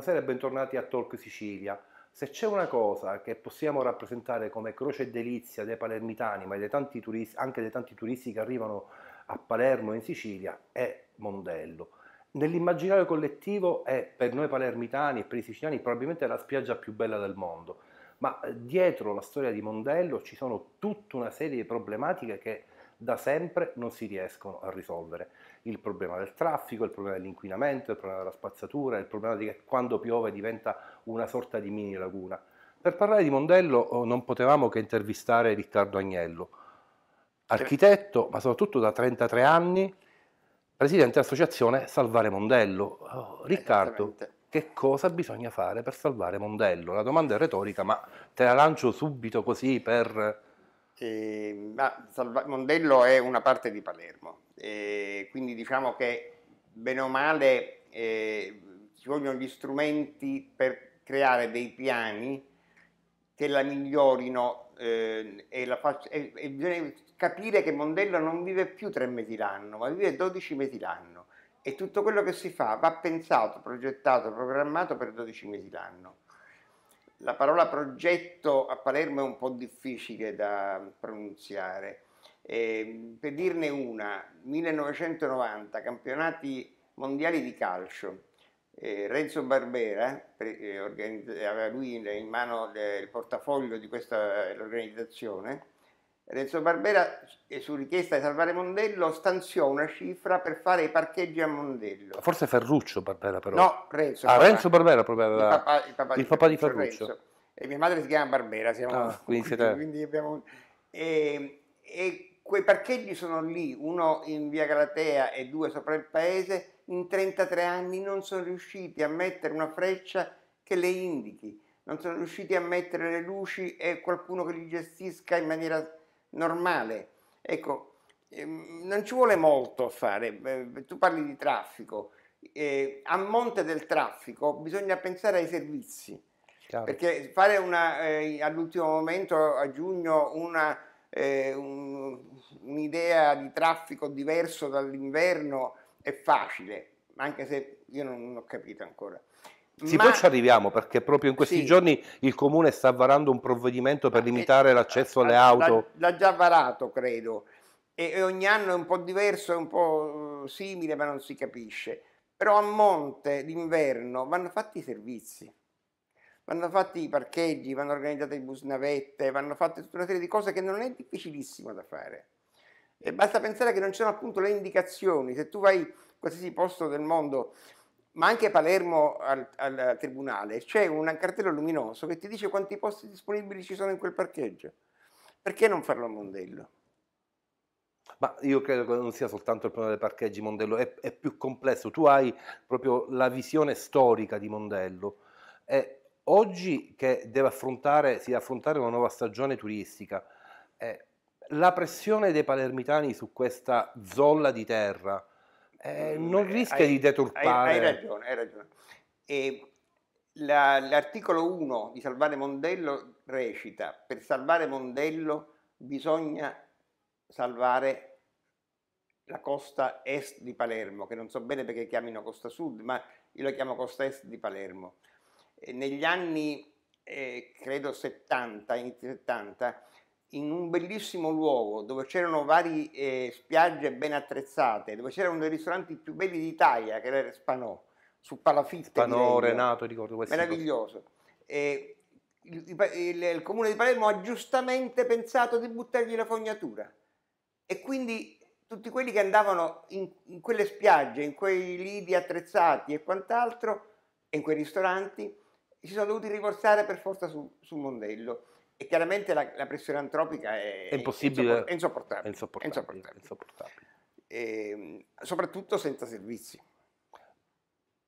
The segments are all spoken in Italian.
buonasera e bentornati a Talk Sicilia. Se c'è una cosa che possiamo rappresentare come croce e delizia dei palermitani, ma dei tanti turisti, anche dei tanti turisti che arrivano a Palermo e in Sicilia, è Mondello. Nell'immaginario collettivo è per noi palermitani e per i siciliani probabilmente la spiaggia più bella del mondo, ma eh, dietro la storia di Mondello ci sono tutta una serie di problematiche che da sempre non si riescono a risolvere. Il problema del traffico, il problema dell'inquinamento, il problema della spazzatura, il problema di che quando piove diventa una sorta di mini laguna. Per parlare di Mondello oh, non potevamo che intervistare Riccardo Agnello, architetto, ma soprattutto da 33 anni, presidente dell'associazione Salvare Mondello. Oh, eh, Riccardo, che cosa bisogna fare per salvare Mondello? La domanda è retorica, ma te la lancio subito così per eh, ma Mondello è una parte di Palermo, eh, quindi diciamo che bene o male eh, ci vogliono gli strumenti per creare dei piani che la migliorino ehm, e, la faccia, e, e bisogna capire che Mondello non vive più tre mesi l'anno, ma vive 12 mesi l'anno e tutto quello che si fa va pensato, progettato, programmato per 12 mesi l'anno. La parola progetto a Palermo è un po' difficile da pronunziare. Eh, per dirne una, 1990, campionati mondiali di calcio. Eh, Renzo Barbera, eh, aveva lui in, in mano il portafoglio di questa organizzazione, Renzo Barbera, eh, su richiesta di Salvare Mondello, stanziò una cifra per fare i parcheggi a Mondello. Forse Ferruccio Barbera però. No, Renzo. Ah, papà. Renzo Barbera proprio aveva... Il papà, il papà, il di, papà di, Ferruccio. Renzo. E mia madre si chiama Barbera, siamo... Ah, quindi, siete... quindi abbiamo... E, e quei parcheggi sono lì, uno in via Galatea e due sopra il paese, in 33 anni non sono riusciti a mettere una freccia che le indichi, non sono riusciti a mettere le luci e qualcuno che li gestisca in maniera normale. Ecco, ehm, non ci vuole molto a fare, eh, tu parli di traffico, eh, a monte del traffico bisogna pensare ai servizi, Chiaro. perché fare una, eh, all'ultimo momento a giugno una, un'idea di traffico diverso dall'inverno è facile, anche se io non ho capito ancora. Sì, Ma... poi ci arriviamo perché proprio in questi sì. giorni il comune sta varando un provvedimento per limitare l'accesso alle auto. L'ha già varato, credo. E, ogni anno è un po' diverso, è un po' uh, simile, ma non si capisce. Però a monte, d'inverno, vanno fatti i servizi vanno fatti i parcheggi, vanno organizzate le bus navette, vanno fatte tutta una serie di cose che non è difficilissimo da fare. E basta pensare che non c'erano appunto le indicazioni, se tu vai in qualsiasi posto del mondo ma anche a Palermo al, al tribunale, c'è un cartello luminoso che ti dice quanti posti disponibili ci sono in quel parcheggio. Perché non farlo a Mondello? Ma io credo che non sia soltanto il problema dei parcheggi Mondello, è, è più complesso. Tu hai proprio la visione storica di Mondello. È oggi che deve affrontare, si deve affrontare una nuova stagione turistica. È la pressione dei palermitani su questa zolla di terra, eh, mm, non eh, rischia hai, di deturpare. Hai, hai, ragione, hai ragione. E la, l'articolo 1 di Salvare Mondello recita, per salvare Mondello bisogna salvare la costa est di Palermo, che non so bene perché chiamino costa sud, ma io la chiamo costa est di Palermo. E negli anni, eh, credo 70, inizi 70, in un bellissimo luogo dove c'erano varie eh, spiagge ben attrezzate, dove c'era uno dei ristoranti più belli d'Italia, che era Spanò, su Palafitte. Spanò, Renato, ricordo questo. Meraviglioso. E il, il, il, comune di Palermo ha giustamente pensato di buttargli la fognatura e quindi tutti quelli che andavano in, in quelle spiagge, in quei lidi attrezzati e quant'altro, in quei ristoranti, si sono dovuti riversare per forza su, sul mondello e chiaramente la, la pressione antropica è, è impossibile, è insopportabile. È insopportabile, insopportabile. insopportabile. Ehm, e, soprattutto senza servizi.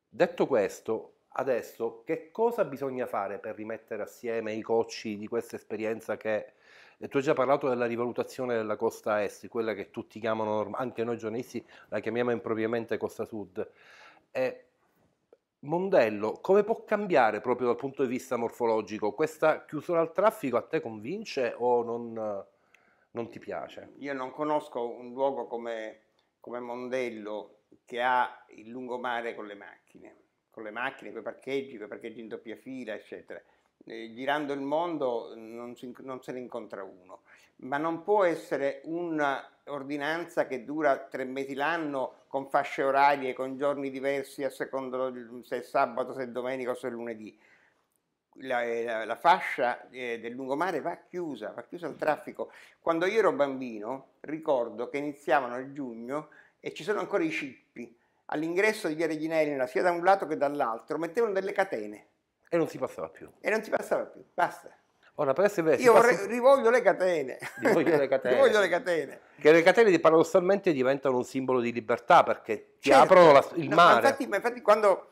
Detto questo, adesso che cosa bisogna fare per rimettere assieme i cocci di questa esperienza che eh, tu hai già parlato della rivalutazione della costa est, quella che tutti chiamano, anche noi giornalisti la chiamiamo impropriamente costa sud. E eh, Mondello, come può cambiare proprio dal punto di vista morfologico? Questa chiusura al traffico a te convince o non, non ti piace? Io non conosco un luogo come, come, Mondello che ha il lungomare con le macchine, con le macchine, con i parcheggi, con i parcheggi in doppia fila, eccetera. Eh, girando il mondo non, si, non, se ne incontra uno, ma non può essere un ordinanza che dura tre mesi l'anno con fasce orarie, con giorni diversi a secondo se è sabato, se è domenica o se è lunedì. La, eh, la, la fascia eh, del lungomare va chiusa, va chiusa al traffico. Quando io ero bambino ricordo che iniziavano a giugno e ci sono ancora i cippi. All'ingresso di Via Reginella, sia da un lato che dall'altro, mettevano delle catene. E non si passava più. E non si passava più, basta. Ora, per essere versi, Io vorrei, passi... rivoglio le catene. Rivoglio le catene. rivoglio le catene. Che le catene paradossalmente diventano un simbolo di libertà perché ti certo. aprono la, il no, mare. Ma infatti, ma infatti, quando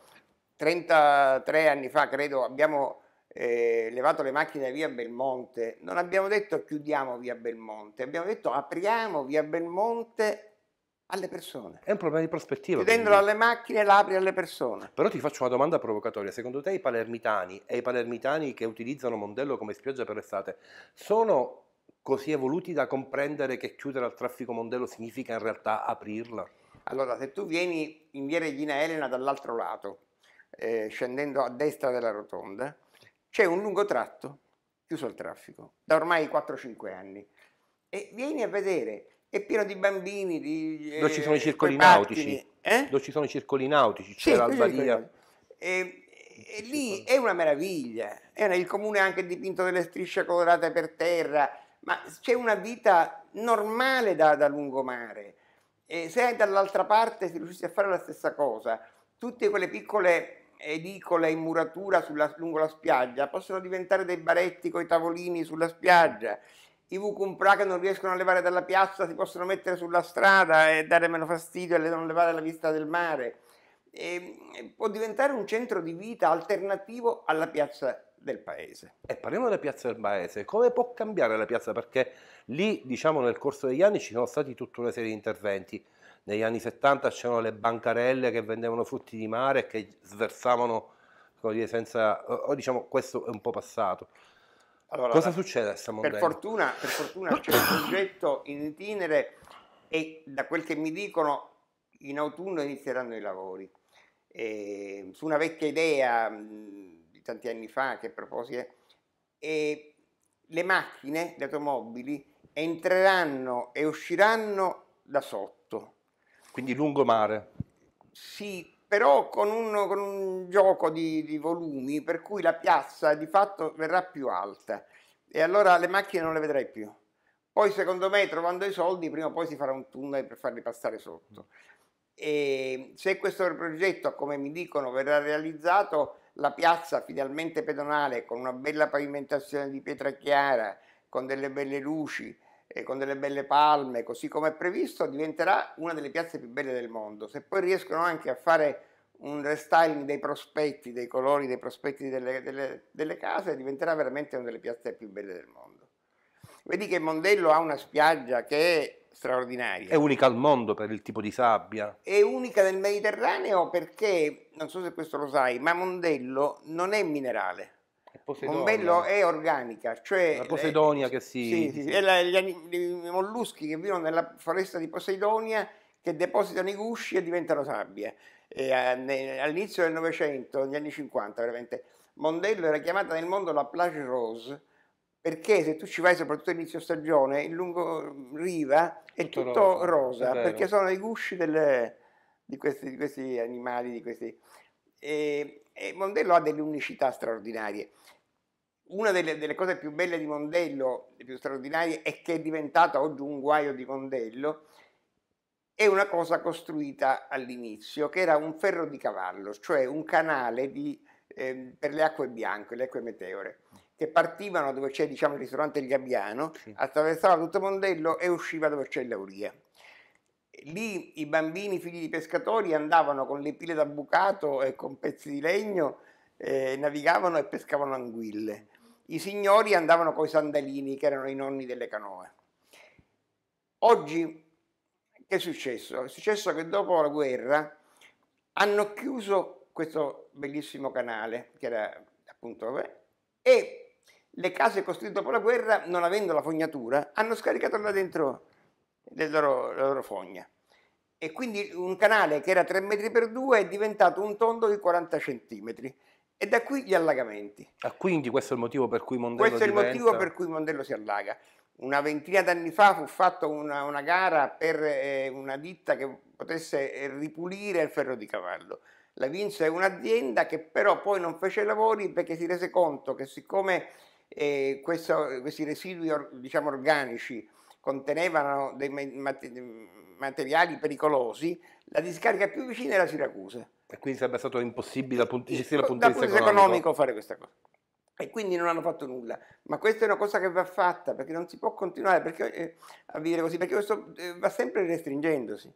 33 anni fa, credo, abbiamo eh, levato le macchine via Belmonte, non abbiamo detto chiudiamo via Belmonte, abbiamo detto apriamo via Belmonte alle persone. È un problema di prospettiva. Chiudendolo alle macchine l'apri alle persone. Però ti faccio una domanda provocatoria. Secondo te i palermitani e i palermitani che utilizzano Mondello come spiaggia per l'estate sono così evoluti da comprendere che chiudere al traffico Mondello significa in realtà aprirla? Allora, se tu vieni in via Regina Elena dall'altro lato, eh, scendendo a destra della rotonda, c'è un lungo tratto chiuso al traffico, da ormai 4-5 anni. E vieni a vedere è pieno di bambini. Di, dove ci eh, sono i circoli nautici? Eh? Dove ci sono i circoli nautici? C'è sì, l'Albalia. E, e lì è una meraviglia. È una, il comune ha anche dipinto delle strisce colorate per terra, ma c'è una vita normale da, da lungomare. E se dall'altra parte si riuscisse a fare la stessa cosa, tutte quelle piccole edicole in muratura sulla, lungo la spiaggia, possono diventare dei baretti con i tavolini sulla spiaggia i vucumpra che non riescono a levare dalla piazza si possono mettere sulla strada e dare meno fastidio e non levare la vista del mare. E ehm, può diventare un centro di vita alternativo alla piazza del paese. E parliamo della piazza del paese, come può cambiare la piazza? Perché lì, diciamo, nel corso degli anni ci sono stati tutta una serie di interventi. Negli anni 70 c'erano le bancarelle che vendevano frutti di mare e che sversavano, come dire, senza... o diciamo, questo è un po' passato. Allora, Cosa la, succede a questa Per fortuna, per fortuna c'è un progetto in itinere e da quel che mi dicono in autunno inizieranno i lavori. E, ehm, su una vecchia idea mh, mm, di tanti anni fa che proposi, eh, le macchine, le automobili entreranno e usciranno da sotto. Quindi lungomare? Sì, però con un, con un gioco di, di, volumi per cui la piazza di fatto verrà più alta e allora le macchine non le vedrai più. Poi secondo me trovando i soldi prima o poi si farà un tunnel per farli passare sotto. E se questo progetto, come mi dicono, verrà realizzato, la piazza finalmente pedonale con una bella pavimentazione di pietra chiara, con delle belle luci, eh, con delle belle palme, così come è previsto, diventerà una delle piazze più belle del mondo. Se poi riescono anche a fare un restyling dei prospetti, dei colori, dei prospetti delle, delle, delle case, diventerà veramente una delle piazze più belle del mondo. Vedi che Mondello ha una spiaggia che è straordinaria. È unica al mondo per il tipo di sabbia. È unica nel Mediterraneo perché, non so se questo lo sai, ma Mondello non è minerale. Posidonia. Mombello è organica, cioè... La eh, Posidonia è, che si... Sì, sì, è la, gli, i molluschi che vivono nella foresta di Posidonia che depositano i gusci e diventano sabbia. E, eh, all'inizio del Novecento, negli anni 50 veramente, Mondello era chiamata nel mondo la plage rose perché se tu ci vai soprattutto all'inizio stagione, il lungo mm, riva è tutto, tutto rosa, rosa è perché sono i gusci delle, di, questi, di, questi, animali, di questi... E, e Mondello ha delle unicità straordinarie una delle, delle, cose più belle di Mondello, le più straordinarie, è che è diventata oggi un guaio di Mondello, è una cosa costruita all'inizio, che era un ferro di cavallo, cioè un canale di, eh, per le acque bianche, le acque meteore, che partivano dove c'è diciamo, il ristorante Il Gabbiano, sì. attraversava tutto Mondello e usciva dove c'è l'Auria. Lì i bambini i figli di pescatori andavano con le pile da bucato e con pezzi di legno, eh, navigavano e pescavano anguille i signori andavano coi sandalini che erano i nonni delle canoe. Oggi che è successo? È successo che dopo la guerra hanno chiuso questo bellissimo canale che era appunto e le case costruite dopo la guerra non avendo la fognatura hanno scaricato là dentro le loro, le loro fogna e quindi un canale che era 3 metri per 2 è diventato un tondo di 40 centimetri e da qui gli allagamenti. Ah, quindi questo è il motivo per cui Mondello Questo diventa... è il motivo per cui Mondello si allaga. Una ventina d'anni fa fu fatta una, una, gara per eh, una ditta che potesse eh, ripulire il ferro di cavallo. La vinse un'azienda che però poi non fece lavori perché si rese conto che siccome eh, questo, questi residui diciamo, organici contenevano dei materiali pericolosi, la discarica più vicina era Siracusa e quindi sarebbe stato impossibile dal punto, dal punto, dal punto di vista economico. economico fare questa cosa. E quindi non hanno fatto nulla. Ma questa è una cosa che va fatta perché non si può continuare perché, eh, a vivere così, perché questo eh, va sempre restringendosi.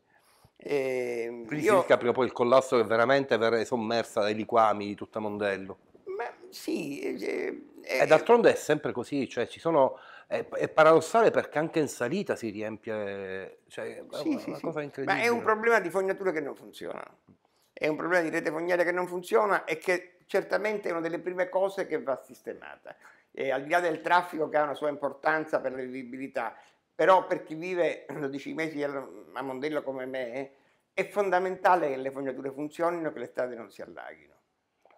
Eh, quindi io... prima poi il collasso che veramente verrà sommersa dai liquami di tutta Mondello. Ma sì. Eh, eh, eh, e d'altronde è sempre così, cioè ci sono è, paradossale perché anche in salita si riempie, cioè, sì, è una sì, cosa incredibile. Ma è un problema di fognature che non funzionano è un problema di rete fognaria che non funziona e che certamente è una delle prime cose che va sistemata. E al di là del traffico che ha una sua importanza per la vivibilità, però per chi vive 12 mesi a Mondello come me è fondamentale che le fognature funzionino, che le strade non si allaghino.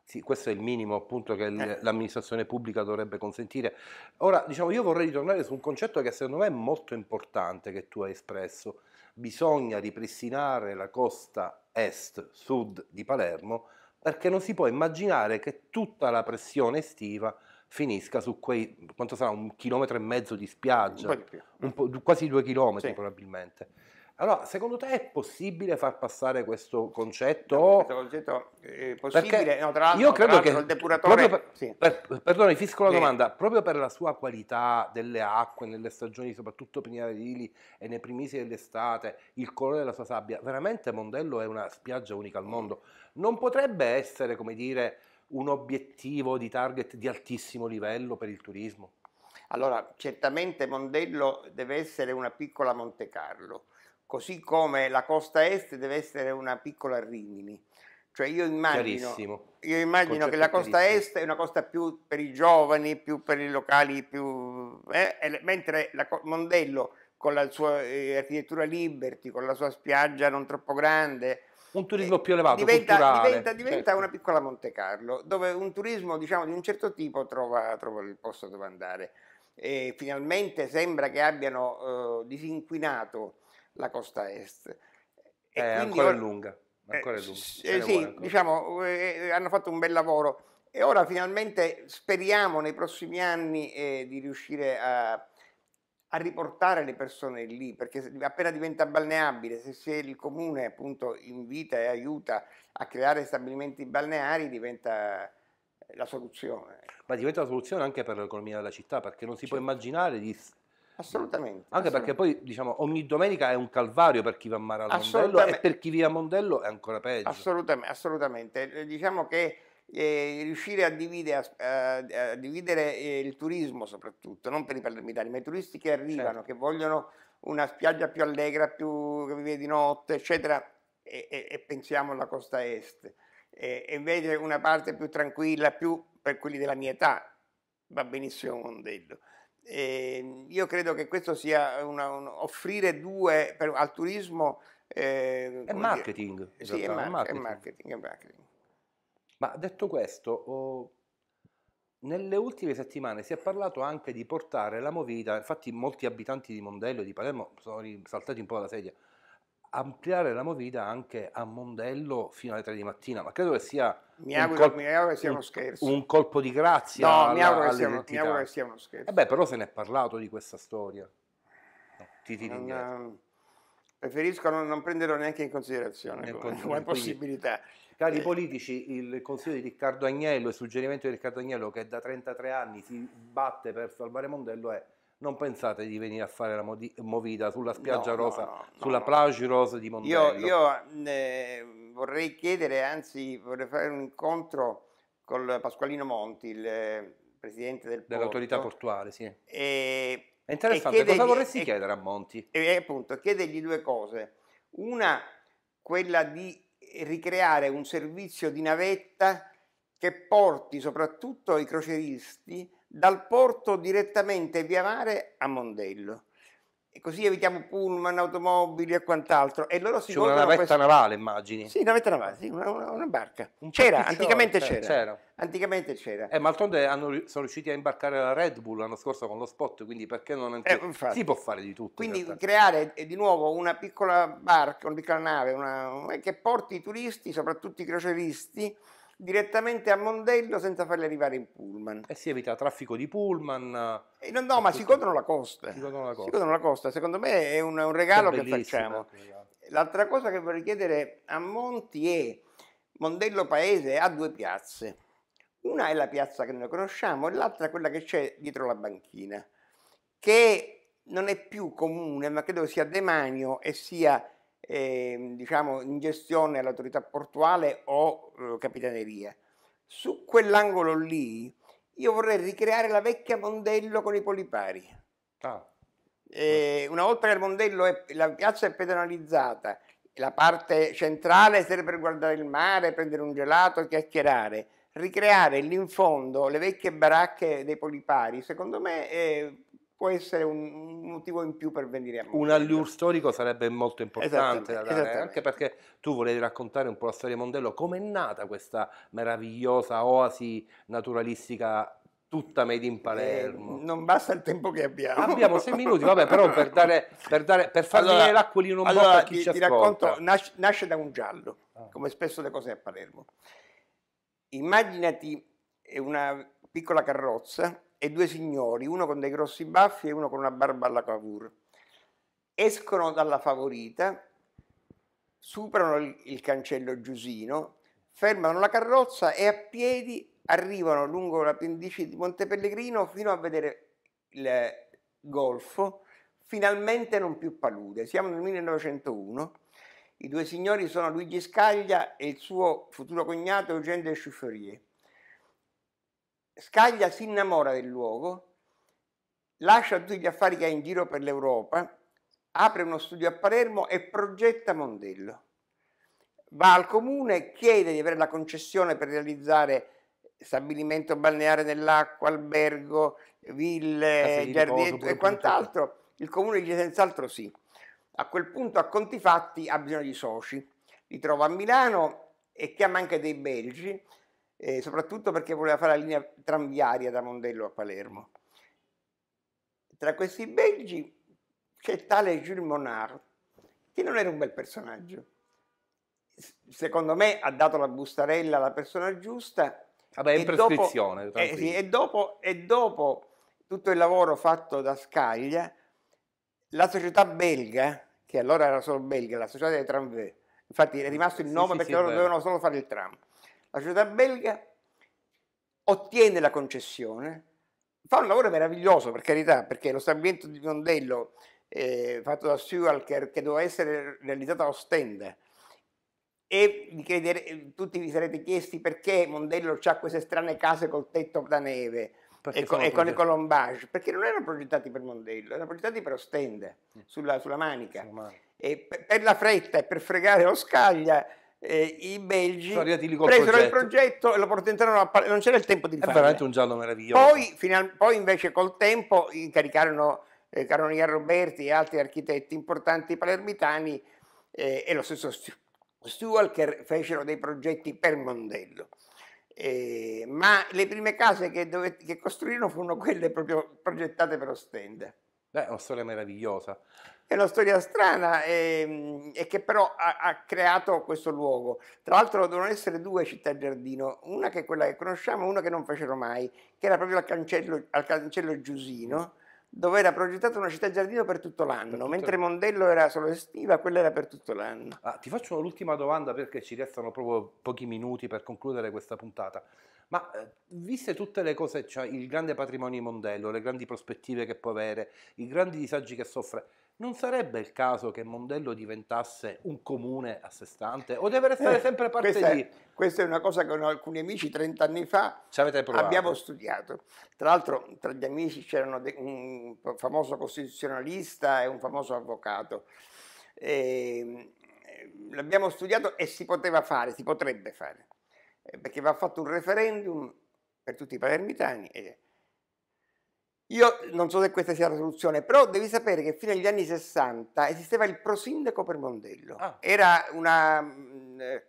Sì, questo è il minimo appunto che eh. l'amministrazione pubblica dovrebbe consentire. Ora, diciamo, io vorrei ritornare su un concetto che secondo me è molto importante che tu hai espresso. Bisogna ripristinare la costa est, sud di Palermo, perché non si può immaginare che tutta la pressione estiva finisca su quei, quanto sarà, un chilometro e mezzo di spiaggia, un po di un po', quasi due chilometri sì. probabilmente. Allora, secondo te è possibile far passare questo concetto? No, questo concetto è possibile, no, tra l'altro, io credo che il depuratore... Per, sì. per, fisco la sì. domanda, proprio per la sua qualità delle acque nelle stagioni, soprattutto primaverili e nei primisi dell'estate, il colore della sua sabbia, veramente Mondello è una spiaggia unica al mondo. Non potrebbe essere, come dire, un obiettivo di target di altissimo livello per il turismo? Allora, certamente Mondello deve essere una piccola Monte Carlo, così come la costa est deve essere una piccola Rimini. Cioè io immagino, io immagino che la costa est è una costa più per i giovani, più per i locali, più, eh, mentre la, Mondello con la sua eh, architettura Liberty, con la sua spiaggia non troppo grande, un eh, turismo più elevato, diventa, diventa, diventa certo. una piccola Monte Carlo, dove un turismo diciamo, di un certo tipo trova, trova il posto dove andare. E finalmente sembra che abbiano eh, disinquinato la costa est. E eh, ancora or- lunga. Eh, ancora eh, è lunga. Eh, sì, ancora. diciamo, eh, eh, hanno fatto un bel lavoro e ora finalmente speriamo nei prossimi anni di riuscire a, a, riportare le persone lì, perché appena diventa balneabile, se, se il comune appunto invita e aiuta a creare stabilimenti balneari diventa la soluzione. Ma diventa la soluzione anche per l'economia della città, perché non si certo. può immaginare di Assolutamente. Anche assolutamente. perché poi diciamo ogni domenica è un calvario per chi va a mare al Mondello e per chi vive a Mondello è ancora peggio. Assolutamente, assolutamente. Eh, diciamo che eh, riuscire a dividere, a, a dividere, eh, il turismo soprattutto, non per i palermitani, ma i turisti che arrivano, certo. che vogliono una spiaggia più allegra, più che vive di notte, eccetera, e, e, e pensiamo alla costa est. E, e invece una parte più tranquilla, più per quelli della mia età, va benissimo Mondello. E ehm, io credo che questo sia una, un, offrire due per, al turismo. Eh, è, marketing, sì, è, mar- marketing. È, marketing, è marketing. Ma detto questo, oh, nelle ultime settimane si è parlato anche di portare la movita, infatti molti abitanti di Mondello e di Palermo sono saltati un po' dalla sedia, ampliare la movida anche a Mondello fino alle 3 di mattina, ma credo che sia, mi un, col- mi che sia uno scherzo. Un, un colpo di grazia. No, alla, mi, auguro sia, mi, auguro che sia uno scherzo. E eh beh, però se ne è parlato di questa storia. No, ti tiri non, ehm, Preferisco non, non, prenderlo neanche in considerazione come, come possibilità. Cari eh. politici, il consiglio di Riccardo Agnello, il suggerimento di Riccardo Agnello che da 33 anni si batte per salvare Mondello è non pensate di venire a fare la movida sulla spiaggia no, rosa, no, no, sulla plage rosa di Mondello. Io, io eh, vorrei chiedere, anzi vorrei fare un incontro con Pasqualino Monti, il eh, presidente del dell'autorità porto, portuale, sì. E, È interessante, e cosa vorresti e, chiedere a Monti? E, appunto, chiedergli due cose. Una, quella di ricreare un servizio di navetta che porti soprattutto i croceristi dal porto direttamente via mare a Mondello. E così evitiamo pullman, automobili e quant'altro. E loro si C'è una navetta questo... navale, immagini. Sì, una navetta navale, sì, una, una, barca. Un c'era, anticamente c'era. c'era. Anticamente c'era. Eh, ma d'altronde sono riusciti a imbarcare la Red Bull l'anno scorso con lo spot, quindi perché non... Anche... Eh, si può fare di tutto. Quindi creare eh, di nuovo una piccola barca, una piccola nave, una... che porti i turisti, soprattutto i croceristi, direttamente a Mondello senza farli arrivare in pullman. E eh si evita traffico di pullman. E eh, no, no ma si godono la costa. Si godono la costa. Si godono la costa. Secondo me è un, un regalo è che facciamo. L'altra cosa che vorrei chiedere a Monti è Mondello Paese ha due piazze. Una è la piazza che noi conosciamo e l'altra è quella che c'è dietro la banchina, che non è più comune, ma credo sia demanio e sia eh, diciamo, in gestione all'autorità portuale o eh, capitaneria. Su quell'angolo lì io vorrei ricreare la vecchia Mondello con i polipari. Ah. Eh, una volta che il Mondello è, la piazza è pedonalizzata, la parte centrale serve per guardare il mare, prendere un gelato, chiacchierare. Ricreare lì in fondo le vecchie baracche dei polipari, secondo me eh, può essere un motivo in più per venire a Monza. Un allure storico sarebbe molto importante da dare, anche perché tu volevi raccontare un po' la storia di Mondello, come è nata questa meravigliosa oasi naturalistica tutta made in eh, Palermo. Eh, non basta il tempo che abbiamo. Abbiamo sei minuti, vabbè, però per, dare, per, dare, per far allora, l'acquolino un allora, a chi ti, ci ti racconto, nasce, nasce, da un giallo, ah. come spesso le cose a Palermo. Immaginati una piccola carrozza e due signori, uno con dei grossi baffi e uno con una barba alla Cavour. Escono dalla favorita, superano il, cancello Giusino, fermano la carrozza e a piedi arrivano lungo la pendice di Monte Pellegrino fino a vedere il golfo, finalmente non più palude. Siamo nel 1901. I due signori sono Luigi Scaglia e il suo futuro cognato Eugène de Choufferier. Scaglia si innamora del luogo, lascia tutti gli affari che ha in giro per l'Europa, apre uno studio a Palermo e progetta Mondello. Va al comune, chiede di avere la concessione per realizzare stabilimento balneare nell'acqua, albergo, ville, giardinetto e quant'altro. Il comune dice senz'altro sì. A quel punto, a conti fatti, ha bisogno di soci. Li trova a Milano e chiama anche dei belgi eh, soprattutto perché voleva fare la linea tranviaria da Mondello a Palermo. Tra questi belgi c'è tale Jules Monard, che non era un bel personaggio. Secondo me ha dato la bustarella alla persona giusta. Vabbè, in prescrizione. Dopo, eh, sì, e, dopo, e dopo tutto il lavoro fatto da Scaglia, la società belga, che allora era solo belga, la società dei tramvai, infatti è rimasto il nome sì, perché sì, loro bello. dovevano solo fare il tram, la società belga ottiene la concessione, fa un lavoro meraviglioso per carità, perché lo stabilimento di Mondello eh, fatto da Sewell che, che, doveva essere realizzato a Ostende e vi credere, eh, tutti vi sarete chiesti perché Mondello ha queste strane case col tetto da neve e con, e con, i colombage, perché non erano progettati per Mondello, erano progettati per Ostende, mm. sulla, sulla manica. Sulla manica. E per, per la fretta e per fregare lo scaglia eh, i belgi presero il progetto e lo portarono a Palermo, non c'era il tempo di farlo. È veramente un giallo meraviglioso. Poi, final, poi invece col tempo incaricarono eh, Carolina Roberti e altri architetti importanti palermitani eh, e lo stesso Stuart che fecero dei progetti per Mondello. Eh, ma le prime case che, dove, che costruirono furono quelle proprio progettate per Ostende. Beh, una storia meravigliosa. È una storia strana e, ehm, e che però ha, ha, creato questo luogo. Tra l'altro dovevano essere due città giardino, una che è quella che conosciamo e una che non fecero mai, che era proprio al cancello, al cancello Giusino, dove era progettata una città giardino per tutto l'anno, per tutto mentre Mondello era solo estiva, quella era per tutto l'anno. Ah, ti faccio l'ultima domanda perché ci restano proprio pochi minuti per concludere questa puntata. Ma eh, viste tutte le cose, cioè il grande patrimonio di Mondello, le grandi prospettive che può avere, i grandi disagi che soffre, non sarebbe il caso che Mondello diventasse un comune a sé stante o deve restare eh, sempre parte questa di... È, questa è una cosa che con alcuni amici 30 anni fa abbiamo studiato. Tra l'altro tra gli amici c'erano un famoso costituzionalista e un famoso avvocato. Ehm, l'abbiamo studiato e si poteva fare, si potrebbe fare. Eh, perché va fatto un referendum per tutti i palermitani. Eh. Io non so se questa sia la soluzione, però devi sapere che fino agli anni 60 esisteva il prosindaco per Mondello. Ah. Era una, mm, eh,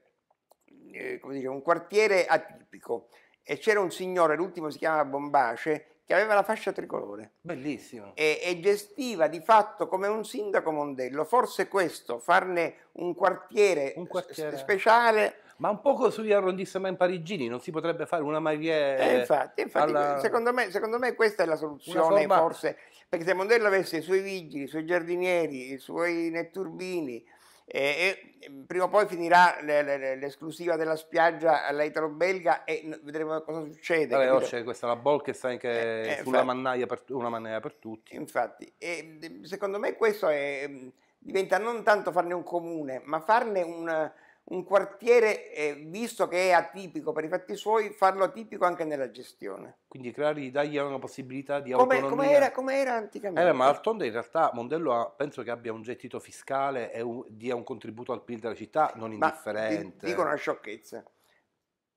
eh dire, un quartiere atipico e c'era un signore, l'ultimo si chiamava Bombace, che aveva la fascia tricolore. Bellissimo. E, e, gestiva di fatto come un sindaco Mondello. Forse questo, farne un quartiere, un quartiere. speciale ma un poco sugli arrondissement parigini, non si potrebbe fare una Marie... Eh, infatti, infatti alla... secondo, me, secondo, me, questa è la soluzione forma... forse, perché se Mondello avesse i suoi vigili, i suoi giardinieri, i suoi netturbini, eh, eh, prima o poi finirà l'esclusiva della spiaggia all'italo-belga e vedremo cosa succede. Vabbè, oh, c'è questa la Bolkestein che eh, eh, sulla infatti, mannaia per, una mannaia per tutti. Infatti, mm, secondo me questo è, mm, diventa non tanto farne un comune, ma farne un un quartiere, eh, visto che è atipico per i fatti suoi, farlo atipico anche nella gestione. Quindi creare, dargli una possibilità di come, autonomia. Come era, come era anticamente. Eh, ma d'altronde in realtà Mondello ha, penso che abbia un gettito fiscale e un, dia un contributo al PIL della città non indifferente. Ma, dico una sciocchezza.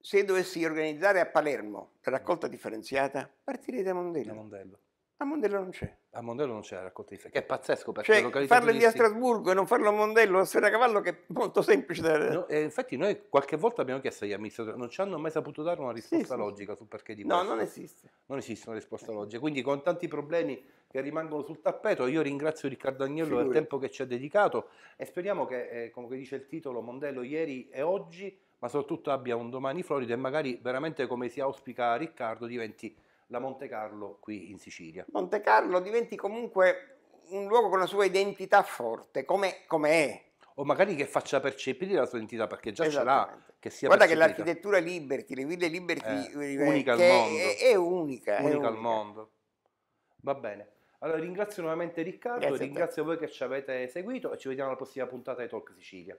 Se dovessi organizzare a Palermo la raccolta differenziata, partirei da Mondello. Da Mondello. A Mondello non c'è. A Mondello non c'è la raccolta di ferie, che è pazzesco perché cioè, località farlo lì a Strasburgo e non farlo a Mondello, a Cavallo che è molto semplice da... No, eh, infatti noi qualche volta abbiamo chiesto agli amministratori, non ci hanno mai saputo dare una risposta sì, logica sì. sul perché di questo. No, non esiste. Non esiste una risposta logica, quindi con tanti problemi che rimangono sul tappeto, io ringrazio Riccardo Agnello Figurati. del tempo che ci ha dedicato e speriamo che, eh, come dice il titolo, Mondello ieri e oggi, ma soprattutto abbia un domani florido e magari veramente come si auspica Riccardo diventi la Monte Carlo qui in Sicilia. Monte Carlo diventi comunque un luogo con la sua identità forte, come, come è. O magari che faccia percepire la sua identità, perché già ce l'ha. Che sia Guarda che l'architettura Liberty, le ville Liberty, eh, eh, unica al mondo. È, è unica. Unica, è unica al mondo. Va bene. Allora ringrazio nuovamente Riccardo, Grazie ringrazio voi che ci avete seguito e ci vediamo alla prossima puntata di Talk Sicilia.